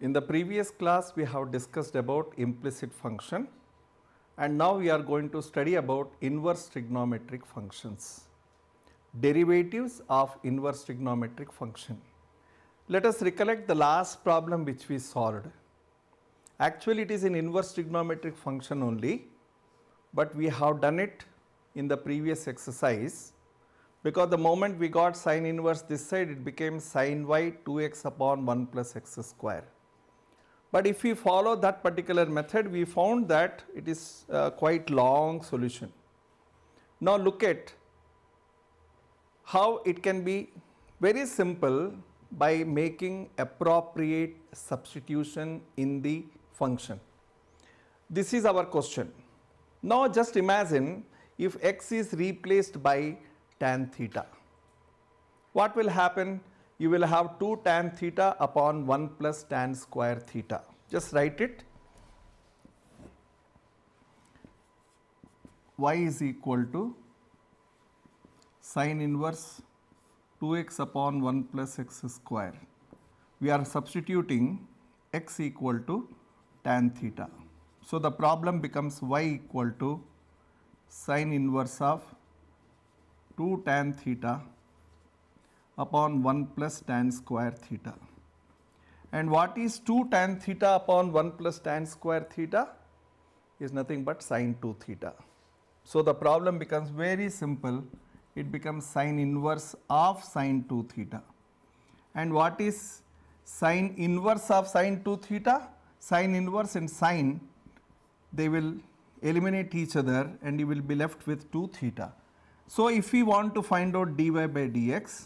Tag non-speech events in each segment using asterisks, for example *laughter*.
In the previous class we have discussed about implicit function and now we are going to study about inverse trigonometric functions, derivatives of inverse trigonometric function. Let us recollect the last problem which we solved. Actually it is an inverse trigonometric function only but we have done it in the previous exercise because the moment we got sine inverse this side it became sine y 2x upon 1 plus x square but if we follow that particular method, we found that it is quite long solution. Now look at how it can be very simple by making appropriate substitution in the function. This is our question. Now just imagine if x is replaced by tan theta. What will happen? You will have 2 tan theta upon 1 plus tan square theta just write it y is equal to sine inverse 2x upon 1 plus x square. We are substituting x equal to tan theta. So, the problem becomes y equal to sine inverse of 2 tan theta upon 1 plus tan square theta. And what is 2 tan theta upon 1 plus tan square theta is nothing but sine 2 theta. So the problem becomes very simple. It becomes sine inverse of sine 2 theta. And what is sine inverse of sine 2 theta? Sine inverse and sine, they will eliminate each other and you will be left with 2 theta. So if we want to find out dy by dx,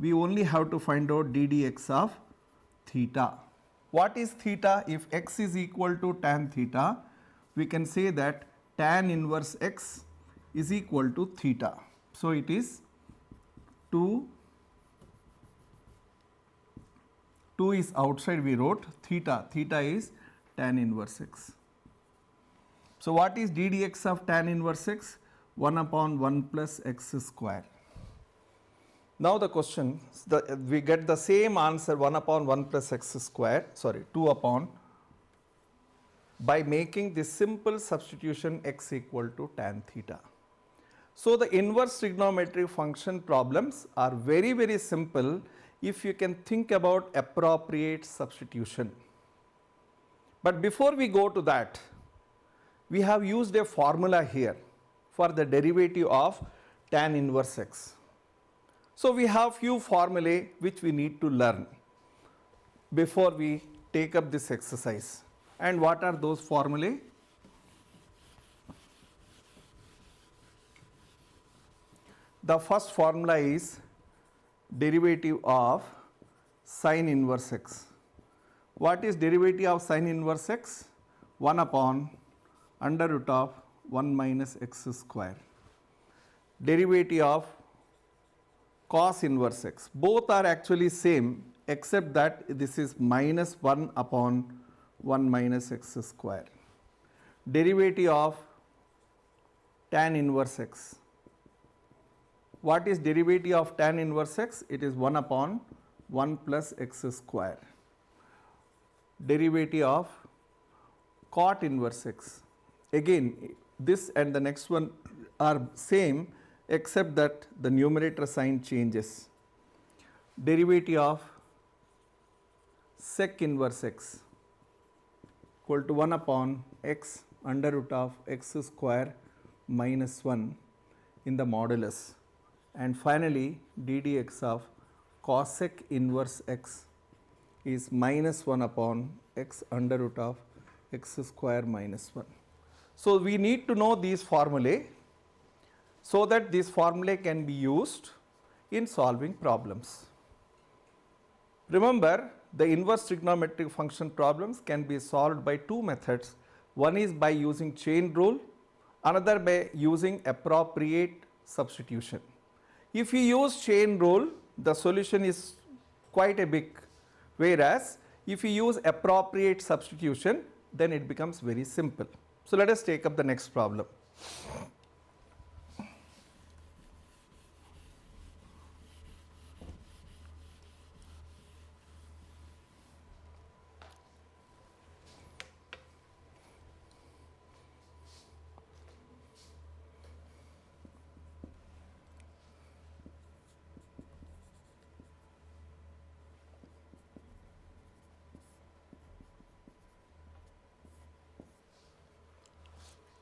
we only have to find out ddx of theta. What is theta? If x is equal to tan theta, we can say that tan inverse x is equal to theta. So, it is 2, 2 is outside we wrote theta, theta is tan inverse x. So, what is d dx of tan inverse x? 1 upon 1 plus x square. Now the question, the, we get the same answer 1 upon 1 plus x square, sorry 2 upon by making this simple substitution x equal to tan theta. So the inverse trigonometry function problems are very very simple if you can think about appropriate substitution. But before we go to that, we have used a formula here for the derivative of tan inverse x. So we have few formulae which we need to learn before we take up this exercise. And what are those formulae? The first formula is derivative of sine inverse x. What is derivative of sine inverse x? 1 upon under root of 1 minus x square. Derivative of cos inverse x. Both are actually same except that this is minus 1 upon 1 minus x square. Derivative of tan inverse x. What is derivative of tan inverse x? It is 1 upon 1 plus x square. Derivative of cot inverse x. Again this and the next one are same except that the numerator sign changes. Derivative of sec inverse x equal to 1 upon x under root of x square minus 1 in the modulus and finally ddx of cosec inverse x is minus 1 upon x under root of x square minus 1. So, we need to know these formulae so that this formula can be used in solving problems. Remember the inverse trigonometric function problems can be solved by two methods. One is by using chain rule, another by using appropriate substitution. If you use chain rule, the solution is quite a big, whereas if you use appropriate substitution, then it becomes very simple. So, let us take up the next problem.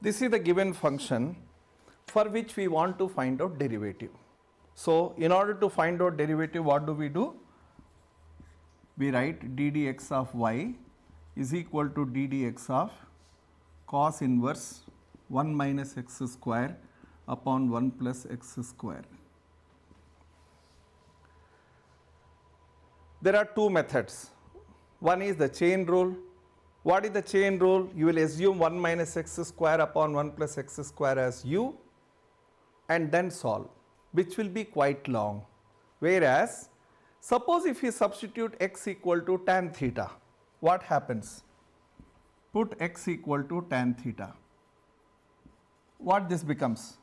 This is the given function for which we want to find out derivative. So, in order to find out derivative what do we do? We write d d x of y is equal to d d x of cos inverse 1 minus x square upon 1 plus x square. There are two methods. One is the chain rule what is the chain rule? You will assume 1 minus x square upon 1 plus x square as u and then solve which will be quite long. Whereas suppose if you substitute x equal to tan theta what happens? Put x equal to tan theta. What this becomes?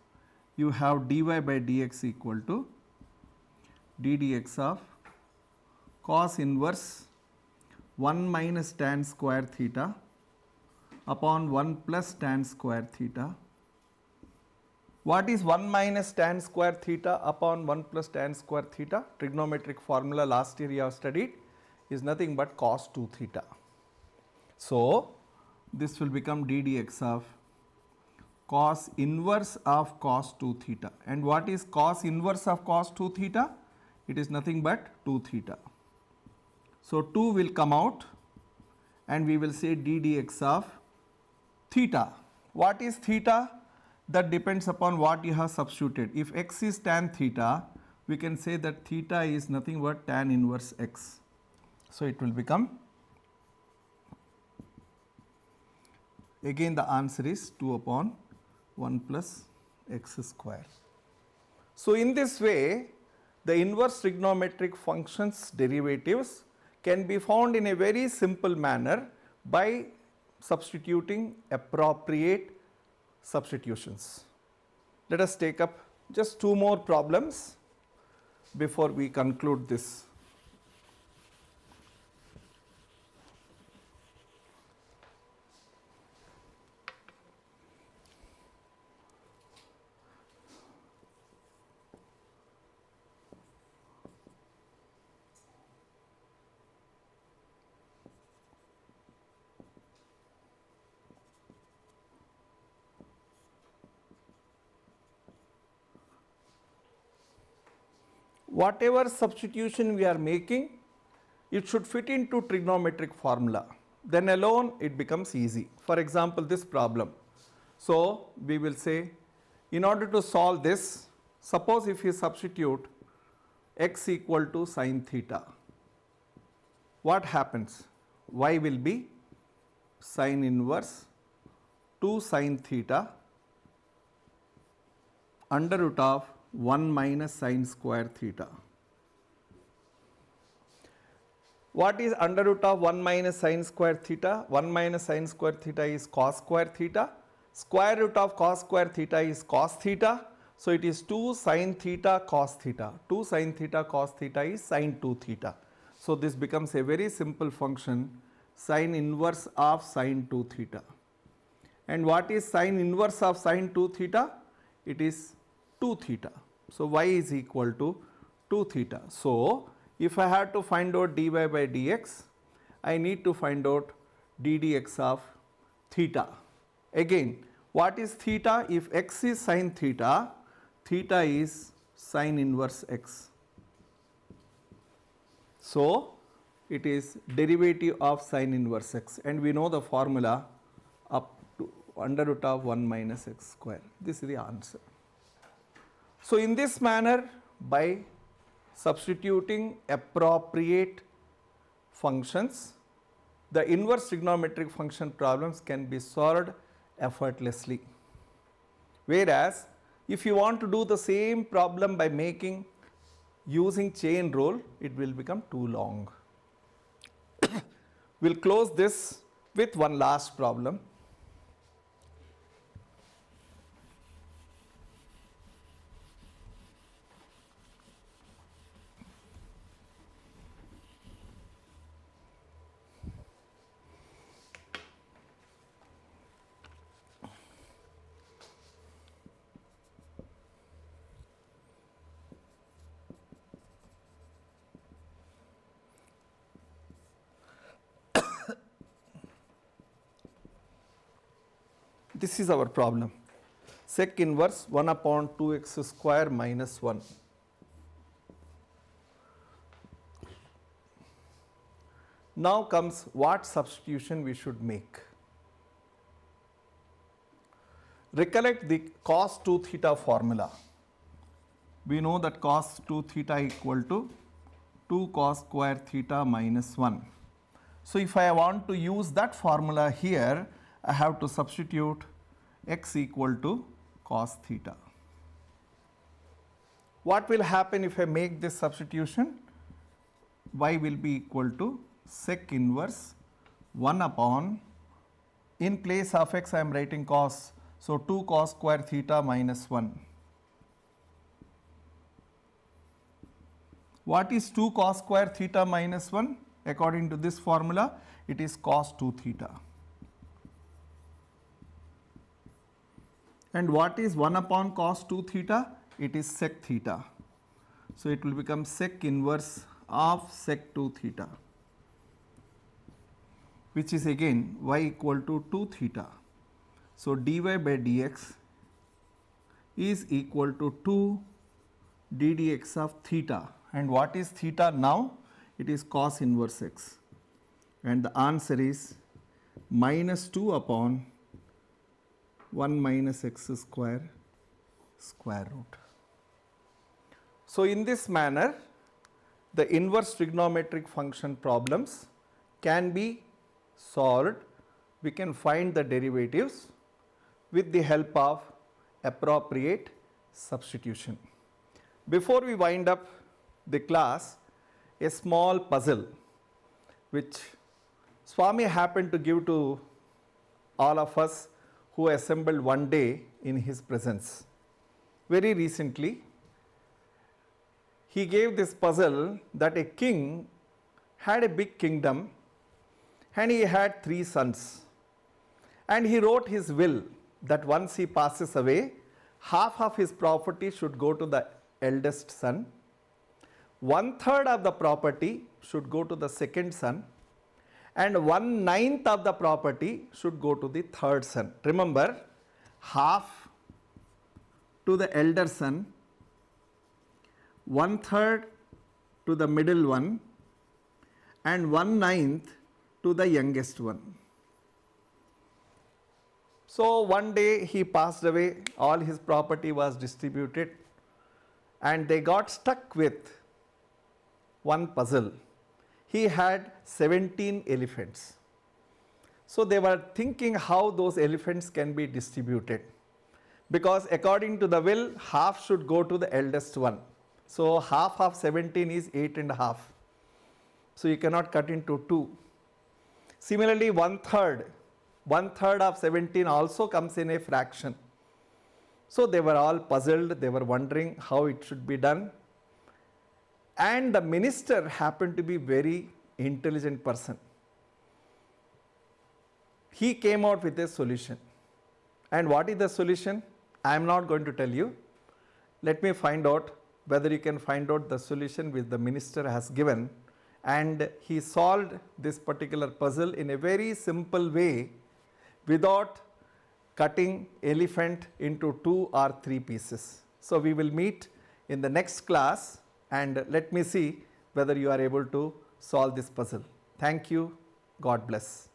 You have dy by dx equal to d dx of cos inverse 1 minus tan square theta upon 1 plus tan square theta. What is 1 minus tan square theta upon 1 plus tan square theta? Trigonometric formula last year you have studied is nothing but cos 2 theta. So, this will become d dx of cos inverse of cos 2 theta. And what is cos inverse of cos 2 theta? It is nothing but 2 theta. So, 2 will come out and we will say d dx of theta. What is theta? That depends upon what you have substituted. If x is tan theta, we can say that theta is nothing but tan inverse x. So, it will become again the answer is 2 upon 1 plus x square. So, in this way the inverse trigonometric functions derivatives can be found in a very simple manner by substituting appropriate substitutions. Let us take up just two more problems before we conclude this whatever substitution we are making, it should fit into trigonometric formula. Then alone it becomes easy. For example, this problem. So, we will say in order to solve this, suppose if you substitute x equal to sine theta, what happens? y will be sine inverse 2 sine theta under root of 1 minus sine square theta. What is under root of 1 minus sine square theta? 1 minus sine square theta is cos square theta. Square root of cos square theta is cos theta. So it is 2 sine theta cos theta. 2 sine theta cos theta is sine 2 theta. So this becomes a very simple function sine inverse of sine 2 theta. And what is sine inverse of sine 2 theta? It is 2 theta. So, y is equal to 2 theta. So, if I had to find out dy by dx, I need to find out d dx of theta. Again, what is theta? If x is sine theta, theta is sine inverse x. So, it is derivative of sine inverse x and we know the formula up to under root of 1 minus x square. This is the answer. So, in this manner by substituting appropriate functions, the inverse trigonometric function problems can be solved effortlessly. Whereas, if you want to do the same problem by making using chain rule, it will become too long. *coughs* we will close this with one last problem. This is our problem. Sec inverse 1 upon 2x square minus 1. Now comes what substitution we should make. Recollect the cos 2 theta formula. We know that cos 2 theta equal to 2 cos square theta minus 1. So, if I want to use that formula here, I have to substitute x equal to cos theta. What will happen if I make this substitution? y will be equal to sec inverse 1 upon in place of x I am writing cos. So, 2 cos square theta minus 1. What is 2 cos square theta minus 1? According to this formula, it is cos 2 theta. And what is 1 upon cos 2 theta? It is sec theta. So, it will become sec inverse of sec 2 theta which is again y equal to 2 theta. So, dy by dx is equal to 2 ddx of theta and what is theta now? It is cos inverse x and the answer is minus 2 upon 1 minus x square square root. So, in this manner the inverse trigonometric function problems can be solved. We can find the derivatives with the help of appropriate substitution. Before we wind up the class, a small puzzle which Swami happened to give to all of us who assembled one day in his presence. Very recently, he gave this puzzle that a king had a big kingdom and he had three sons. And he wrote his will that once he passes away, half of his property should go to the eldest son, one third of the property should go to the second son, and one ninth of the property should go to the third son. Remember half to the elder son, one third to the middle one and one ninth to the youngest one. So one day he passed away, all his property was distributed and they got stuck with one puzzle he had 17 elephants. So they were thinking how those elephants can be distributed because according to the will half should go to the eldest one. So half of 17 is 8 and a half. So you cannot cut into 2. Similarly one third, one third of 17 also comes in a fraction. So they were all puzzled, they were wondering how it should be done. And the minister happened to be very intelligent person. He came out with a solution. And what is the solution? I am not going to tell you. Let me find out whether you can find out the solution which the minister has given. And he solved this particular puzzle in a very simple way without cutting elephant into two or three pieces. So we will meet in the next class and let me see whether you are able to solve this puzzle. Thank you. God bless.